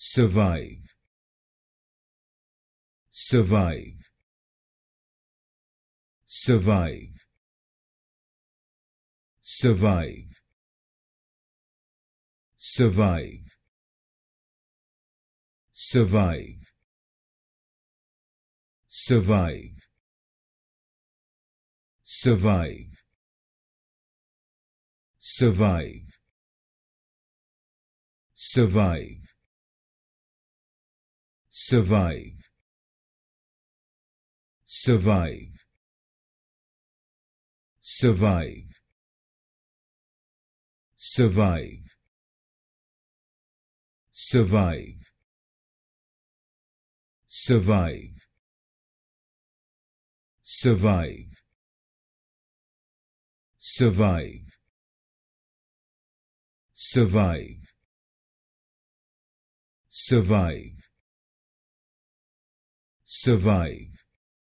survive survive survive survive survive survive survive survive survive survive survive survive survive survive survive survive survive survive survive survive survive